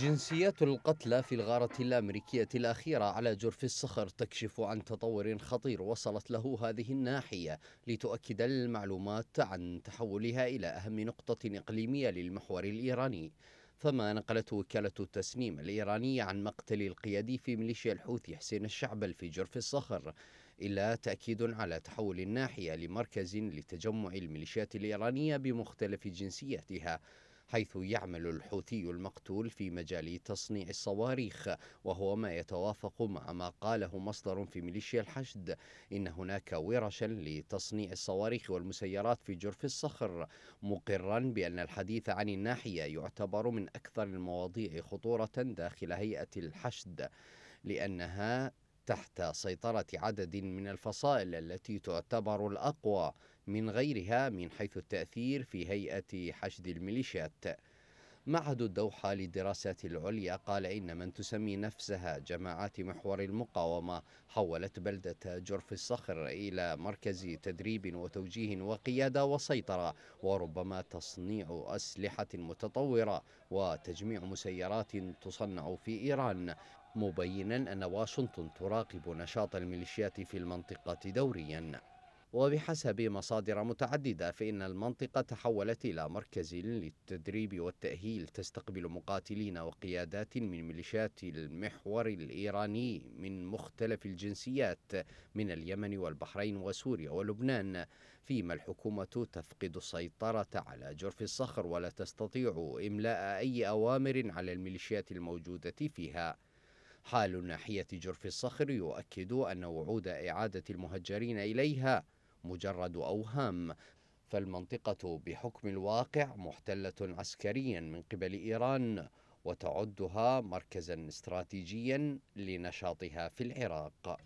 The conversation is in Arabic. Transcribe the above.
جنسيات القتلى في الغارة الأمريكية الأخيرة على جرف الصخر تكشف عن تطور خطير وصلت له هذه الناحية لتؤكد المعلومات عن تحولها إلى أهم نقطة إقليمية للمحور الإيراني فما نقلته وكالة التسنيم الإيرانية عن مقتل القيادي في ميليشيا الحوثي حسين الشعبل في جرف الصخر إلا تأكيد على تحول الناحية لمركز لتجمع الميليشيات الإيرانية بمختلف جنسياتها حيث يعمل الحوثي المقتول في مجال تصنيع الصواريخ وهو ما يتوافق مع ما قاله مصدر في ميليشيا الحشد إن هناك ورشا لتصنيع الصواريخ والمسيرات في جرف الصخر مقرا بأن الحديث عن الناحية يعتبر من أكثر المواضيع خطورة داخل هيئة الحشد لأنها تحت سيطرة عدد من الفصائل التي تعتبر الأقوى من غيرها من حيث التأثير في هيئة حشد الميليشيات معهد الدوحة للدراسات العليا قال إن من تسمي نفسها جماعات محور المقاومة حولت بلدة جرف الصخر إلى مركز تدريب وتوجيه وقيادة وسيطرة وربما تصنيع أسلحة متطورة وتجميع مسيرات تصنع في إيران مبينا أن واشنطن تراقب نشاط الميليشيات في المنطقة دوريا وبحسب مصادر متعددة فإن المنطقة تحولت إلى مركز للتدريب والتأهيل تستقبل مقاتلين وقيادات من ميليشيات المحور الإيراني من مختلف الجنسيات من اليمن والبحرين وسوريا ولبنان فيما الحكومة تفقد السيطرة على جرف الصخر ولا تستطيع إملاء أي أوامر على الميليشيات الموجودة فيها حال ناحية جرف الصخر يؤكد أن وعود إعادة المهجرين إليها مجرد أوهام فالمنطقة بحكم الواقع محتلة عسكريا من قبل إيران وتعدها مركزا استراتيجيا لنشاطها في العراق